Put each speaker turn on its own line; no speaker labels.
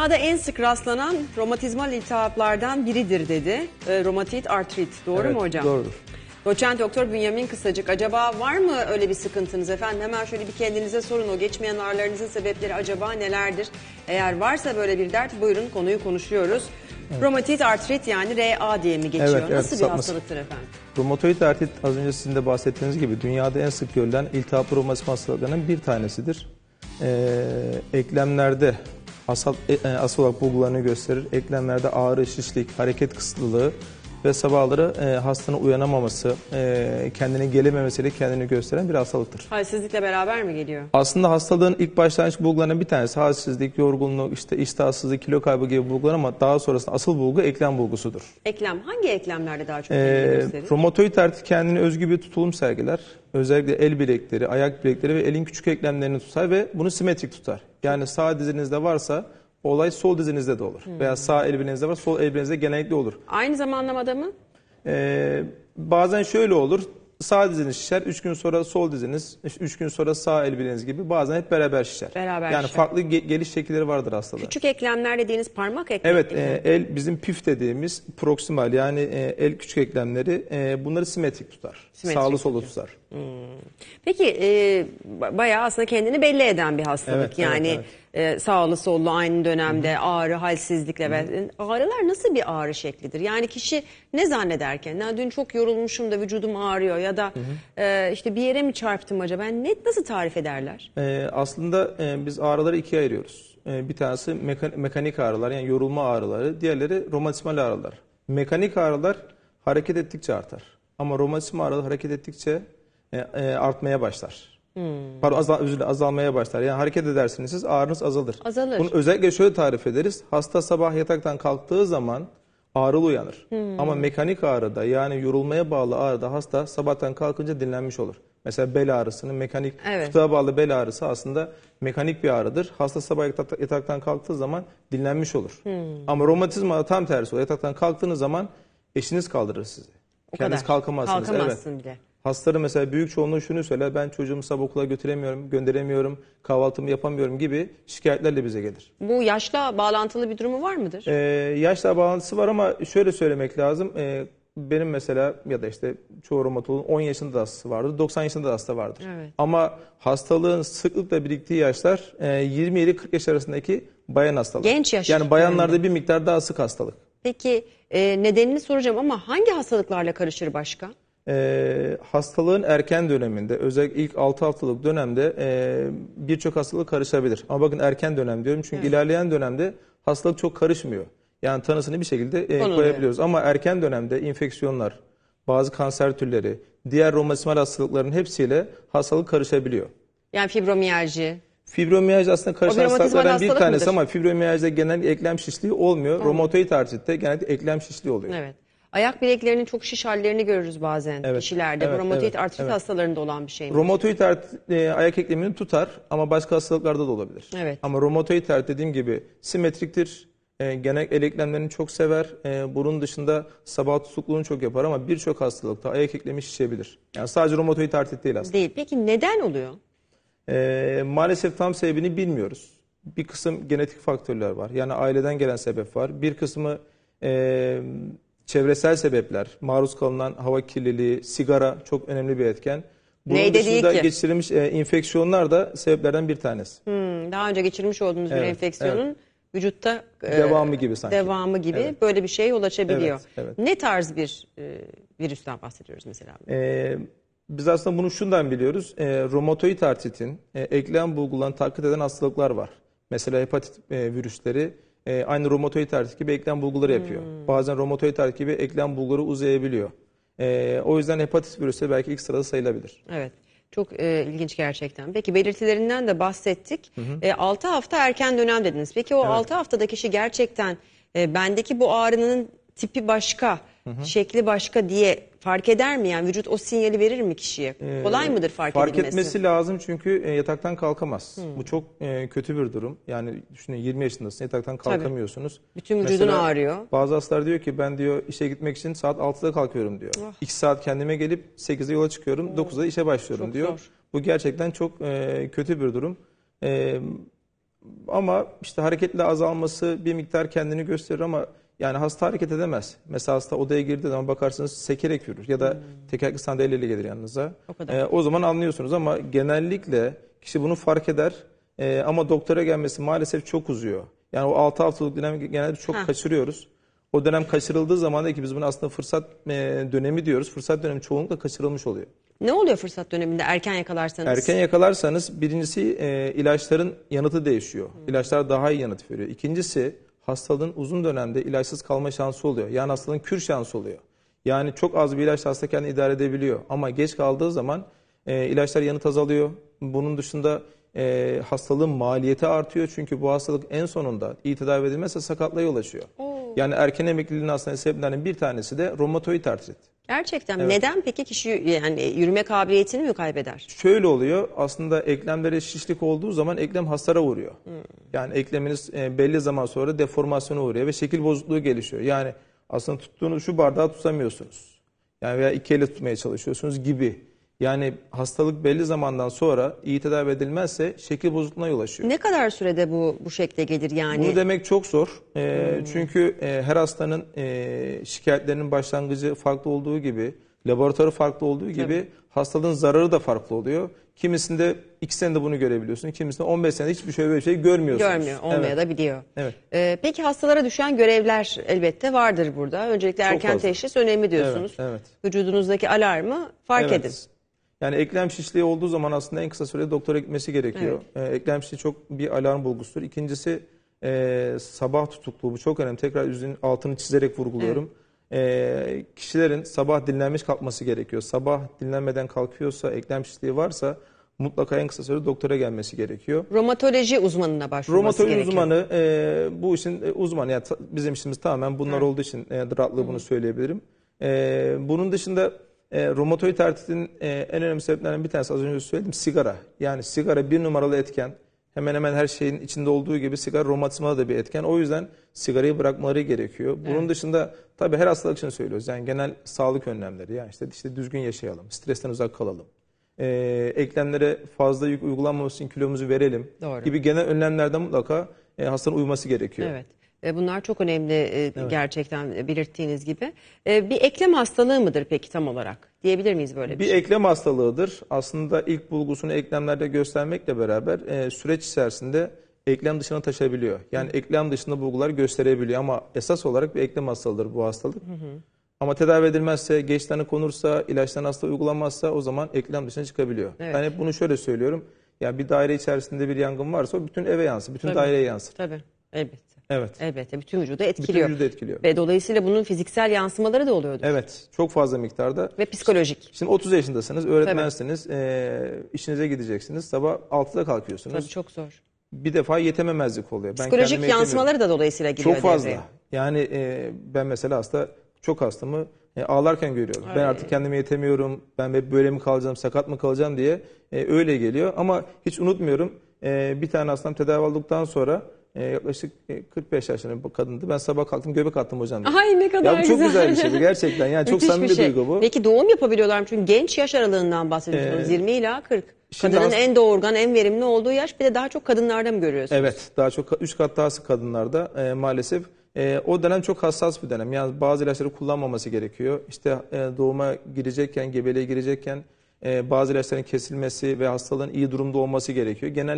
Dünyada en sık rastlanan romatizmal iltihaplardan biridir dedi. E, romatit artrit. Doğru evet, mu hocam? Doğrudur. Doçent Doktor Bünyamin Kısacık acaba var mı öyle bir sıkıntınız efendim? Hemen şöyle bir kendinize sorun o geçmeyen ağrılarınızın sebepleri acaba nelerdir? Eğer varsa böyle bir dert buyurun konuyu konuşuyoruz. Evet. Romatit artrit yani RA diye mi geçiyor? Evet, evet, Nasıl bir hastalıktır efendim?
Romatoid artrit az önce sizin de bahsettiğiniz gibi dünyada en sık görülen iltihaplı romatizma hastalıklarının bir tanesidir. Ee, eklemlerde asal, e, e, asıl olarak bulgularını gösterir. Eklemlerde ağrı, şişlik, hareket kısıtlılığı ve sabahları e, hastanın uyanamaması, e, kendine gelememesiyle kendini gösteren bir hastalıktır.
Halsizlikle beraber mi geliyor?
Aslında hastalığın ilk başlangıç bulgularından bir tanesi halsizlik, yorgunluk, işte iştahsızlık, kilo kaybı gibi bulgular ama daha sonrasında asıl bulgu eklem bulgusudur.
Eklem hangi eklemlerde daha çok e, gösterir?
Romatoid artrit kendine özgü bir tutulum sergiler. Özellikle el bilekleri, ayak bilekleri ve elin küçük eklemlerini tutar ve bunu simetrik tutar. Yani sağ dizinizde varsa olay sol dizinizde de olur. Hmm. Veya sağ el var, sol el genellikle olur.
Aynı zamanlamada mı?
Ee, bazen şöyle olur. Sağ diziniz şişer, 3 gün sonra sol diziniz, 3 gün sonra sağ el gibi bazen hep beraber şişer. Beraber yani şişer. farklı ge geliş şekilleri vardır hastada.
Küçük eklemler dediğiniz parmak eklemi Evet, e,
el bizim pif dediğimiz proksimal yani e, el küçük eklemleri e, bunları simetrik tutar. Simetrik Sağlı solu tutar. Hmm.
Peki e, bayağı aslında kendini belli eden bir hastalık. Evet, yani evet, evet. E, sağlı sollu aynı dönemde Hı-hı. ağrı, halsizlikle. Hı-hı. E, ağrılar nasıl bir ağrı şeklidir? Yani kişi ne zannederken? Ya dün çok yorulmuşum da vücudum ağrıyor ya da Hı -hı. e, işte bir yere mi çarptım acaba? Yani net nasıl tarif ederler?
E, aslında e, biz ağrıları ikiye ayırıyoruz. E, bir tanesi meka- mekanik ağrılar yani yorulma ağrıları. Diğerleri romatizmal ağrılar. Mekanik ağrılar hareket ettikçe artar. Ama romatizma ağrıları hareket ettikçe e, e, artmaya başlar. Hmm. Pardon azal, özür azalmaya başlar. Yani hareket edersiniz siz ağrınız azalır. Azalır. Bunu özellikle şöyle tarif ederiz. Hasta sabah yataktan kalktığı zaman ağrılı uyanır. Hmm. Ama mekanik ağrıda yani yorulmaya bağlı ağrıda hasta sabahtan kalkınca dinlenmiş olur. Mesela bel ağrısının mekanik evet. fıtığa bağlı bel ağrısı aslında mekanik bir ağrıdır. Hasta sabah yataktan kalktığı zaman dinlenmiş olur. Hmm. Ama romatizmada tam tersi O Yataktan kalktığınız zaman eşiniz kaldırır sizi. O Kendiniz kadar. kalkamazsınız. Kalkamazsın evet. bile. Hastaları mesela büyük çoğunluğu şunu söyler. Ben çocuğumu sabah okula götüremiyorum, gönderemiyorum, kahvaltımı yapamıyorum gibi şikayetlerle bize gelir.
Bu yaşla bağlantılı bir durumu var mıdır?
Ee, yaşla bağlantısı var ama şöyle söylemek lazım. Ee, benim mesela ya da işte çoğu romatoloğun 10 yaşında da hastası vardır, 90 yaşında da hasta vardır. Evet. Ama hastalığın sıklıkla biriktiği yaşlar e, 20 ile 40 yaş arasındaki bayan hastalığı. Genç yaş. Yani bayanlarda bir miktar daha sık hastalık.
Peki e, nedenini soracağım ama hangi hastalıklarla karışır başka?
e, hastalığın erken döneminde özellikle ilk 6 haftalık dönemde e, birçok hastalık karışabilir. Ama bakın erken dönem diyorum çünkü evet. ilerleyen dönemde hastalık çok karışmıyor. Yani tanısını bir şekilde e, koyabiliyoruz. Ama erken dönemde infeksiyonlar, bazı kanser türleri, diğer romatizmal hastalıkların hepsiyle hastalık karışabiliyor.
Yani fibromiyalji.
Fibromiyalji aslında karışan hastalıklardan bir tanesi mıdır? ama fibromiyalji genel eklem şişliği olmuyor. Tamam. Romatoid artritte genelde eklem şişliği oluyor.
Evet. Ayak bileklerinin çok şiş hallerini görürüz bazen Evet,
kişilerde. Bu Romatoid evet, artrit evet.
hastalarında olan bir şey mi? Romatoid
art, e, ayak eklemini tutar ama başka hastalıklarda da olabilir. Evet. Ama romatoid art dediğim gibi simetriktir. E, genel el eklemlerini çok sever. E, burun dışında sabah tutukluğunu çok yapar ama birçok hastalıkta ayak eklemi şişebilir. Yani sadece romatoid artrit değil aslında. Değil.
Peki neden oluyor?
E, maalesef tam sebebini bilmiyoruz. Bir kısım genetik faktörler var. Yani aileden gelen sebep var. Bir kısmı e, çevresel sebepler, maruz kalınan hava kirliliği, sigara çok önemli bir etken. Bunun Neyde dışında değil ki? geçirilmiş e, enfeksiyonlar da sebeplerden bir tanesi.
Hmm, daha önce geçirmiş olduğunuz evet, bir enfeksiyonun evet. vücutta e, devamı gibi sanki. Devamı gibi evet. böyle bir şey yol açabiliyor. Evet, evet. Ne tarz bir e, virüsten bahsediyoruz mesela?
E, biz aslında bunu şundan biliyoruz. E, romatoid artritin e, eklem bulgulan takip eden hastalıklar var. Mesela hepatit e, virüsleri e, aynı romatoid artrit gibi eklem bulguları yapıyor. Hmm. Bazen romatoid artrit gibi eklem bulguları uzayabiliyor. E, o yüzden hepatit virüsü belki ilk sırada sayılabilir.
Evet. Çok e, ilginç gerçekten. Peki belirtilerinden de bahsettik. Hı hı. E, 6 hafta erken dönem dediniz. Peki o evet. 6 haftada kişi gerçekten e, bendeki bu ağrının tipi başka, hı hı. şekli başka diye fark eder mi yani vücut o sinyali verir mi kişiye? Ee, Kolay mıdır fark, fark edilmesi? Fark etmesi
lazım çünkü e, yataktan kalkamaz. Hmm. Bu çok e, kötü bir durum. Yani düşünün 20 yaşındasın yataktan kalkamıyorsunuz. Tabii. Bütün vücudun Mesela, ağrıyor. Bazı hastalar diyor ki ben diyor işe gitmek için saat 6'da kalkıyorum diyor. Oh. saat kendime gelip 8'de yola çıkıyorum oh. 9'da işe başlıyorum çok diyor. Zor. Bu gerçekten çok e, kötü bir durum. ama işte hareketle azalması bir miktar kendini gösterir ama yani hasta hareket edemez. Mesela hasta odaya girdiği zaman bakarsınız sekerek yürür ya da hmm. tekerlekli sandalyeyle gelir yanınıza. O, kadar. Ee, o zaman anlıyorsunuz ama genellikle kişi bunu fark eder ee, ama doktora gelmesi maalesef çok uzuyor. Yani o 6 haftalık dönem genelde çok ha. kaçırıyoruz. O dönem kaçırıldığı zaman da ki biz bunu aslında fırsat e, dönemi diyoruz. Fırsat dönemi çoğunlukla kaçırılmış oluyor.
Ne oluyor fırsat döneminde erken yakalarsanız? Erken
yakalarsanız birincisi e, ilaçların yanıtı değişiyor. Hmm. İlaçlar daha iyi yanıt veriyor. İkincisi hastalığın uzun dönemde ilaçsız kalma şansı oluyor. Yani hastalığın kür şansı oluyor. Yani çok az bir ilaç hasta kendini idare edebiliyor. Ama geç kaldığı zaman e, ilaçlar yanıt azalıyor. Bunun dışında e, hastalığın maliyeti artıyor. Çünkü bu hastalık en sonunda iyi tedavi edilmezse sakatlığa yol açıyor. Yani erken emekliliğin aslında sebeplerinin bir tanesi de romatoid artrit.
Gerçekten evet. neden peki kişi yani yürüme kabiliyetini mi kaybeder?
Şöyle oluyor aslında eklemlere şişlik olduğu zaman eklem hasara uğruyor. Hmm. Yani ekleminiz e, belli zaman sonra deformasyona uğruyor ve şekil bozukluğu gelişiyor. Yani aslında tuttuğunuz şu bardağı tutamıyorsunuz. Yani veya iki elle tutmaya çalışıyorsunuz gibi. Yani hastalık belli zamandan sonra iyi tedavi edilmezse şekil bozukluğuna yol açıyor. Ne
kadar sürede bu bu şekle gelir yani? Bunu
demek çok zor. Ee, hmm. Çünkü e, her hastanın e, şikayetlerinin başlangıcı farklı olduğu gibi, laboratuvarı farklı olduğu gibi Tabii. hastalığın zararı da farklı oluyor. Kimisinde 2 senede bunu görebiliyorsun, kimisinde 15 senede hiçbir şey böyle şey görmüyorsunuz. Görmüyor, olmaya
evet. biliyor. Evet. Ee, peki hastalara düşen görevler elbette vardır burada. Öncelikle erken teşhis önemli diyorsunuz. Evet, evet. Vücudunuzdaki alarmı fark evet. edin.
Yani eklem şişliği olduğu zaman aslında en kısa sürede doktora gitmesi gerekiyor. Evet. Ee, eklem şişliği çok bir alarm bulgusudur. İkincisi e, sabah tutukluğu bu çok önemli. Tekrar yüzün altını çizerek vurguluyorum. Evet. E, kişilerin sabah dinlenmiş kalkması gerekiyor. Sabah dinlenmeden kalkıyorsa, eklem şişliği varsa mutlaka en kısa sürede doktora gelmesi gerekiyor.
Romatoloji uzmanına başvurması Romatoloji gerekiyor. uzmanı
e, bu işin e, uzmanı. Yani bizim işimiz tamamen bunlar evet. olduğu için e, rahatlığı Hı. bunu söyleyebilirim. E, bunun dışında e, romatoid artritin e, en önemli sebeplerinden bir tanesi az önce söyledim sigara. Yani sigara bir numaralı etken. Hemen hemen her şeyin içinde olduğu gibi sigara romatizmada da bir etken. O yüzden sigarayı bırakmaları gerekiyor. Bunun evet. dışında tabii her hastalık için söylüyoruz. Yani genel sağlık önlemleri. Yani işte, işte düzgün yaşayalım, stresten uzak kalalım. E, eklemlere fazla yük uygulanmaması için kilomuzu verelim Doğru. gibi genel önlemlerden mutlaka e, hastanın uyuması gerekiyor. Evet.
E, bunlar çok önemli e, evet. gerçekten belirttiğiniz gibi. E, bir eklem hastalığı mıdır peki tam olarak? Diyebilir miyiz böyle bir, bir şey?
eklem hastalığıdır. Aslında ilk bulgusunu eklemlerde göstermekle beraber süreç içerisinde eklem dışına taşabiliyor. Yani hı. eklem dışında bulgular gösterebiliyor ama esas olarak bir eklem hastalığıdır bu hastalık. Hı hı. Ama tedavi edilmezse, geçlerine konursa, ilaçtan hasta uygulanmazsa o zaman eklem dışına çıkabiliyor. Evet. Ben hep bunu şöyle söylüyorum. Yani bir daire içerisinde bir yangın varsa bütün eve yansır, bütün Tabii. daireye yansır.
Tabii, evet. Evet. evet, bütün vücudu etkiliyor. Bütün vücudu etkiliyor. Ve dolayısıyla bunun fiziksel yansımaları da oluyordu.
Evet. Çok fazla miktarda. Ve psikolojik. Şimdi 30 yaşındasınız, öğretmensiniz, e, işinize gideceksiniz. Sabah 6'da kalkıyorsunuz. Tabii çok zor. Bir defa yetememezlik oluyor. Psikolojik ben yansımaları da dolayısıyla giriyor. Çok fazla. Devreye. Yani e, ben mesela hasta çok hastamı e, ağlarken görüyorum. Ay. Ben artık kendimi yetemiyorum. Ben hep böyle mi kalacağım, sakat mı kalacağım diye e, öyle geliyor. Ama hiç unutmuyorum. E, bir tane hastam tedavi olduktan sonra ee, yaklaşık 45 yaşlarında bir kadındı. Ben sabah kalktım göbek attım hocam. Dedi. Ay ne kadar ya, bu çok güzel. bir şey bu gerçekten. Yani çok samimi bir şey. duygu bu.
Peki doğum yapabiliyorlar mı? Çünkü genç yaş aralığından bahsediyorsunuz. Ee, 20 ila 40. Kadının en doğurgan, en verimli olduğu yaş bir de daha çok kadınlarda mı görüyorsunuz? Evet
daha çok 3 kat daha sık kadınlarda e, maalesef. E, o dönem çok hassas bir dönem. Yani bazı ilaçları kullanmaması gerekiyor. İşte e, doğuma girecekken, gebeliğe girecekken e, bazı ilaçların kesilmesi ve hastalığın iyi durumda olması gerekiyor. Genel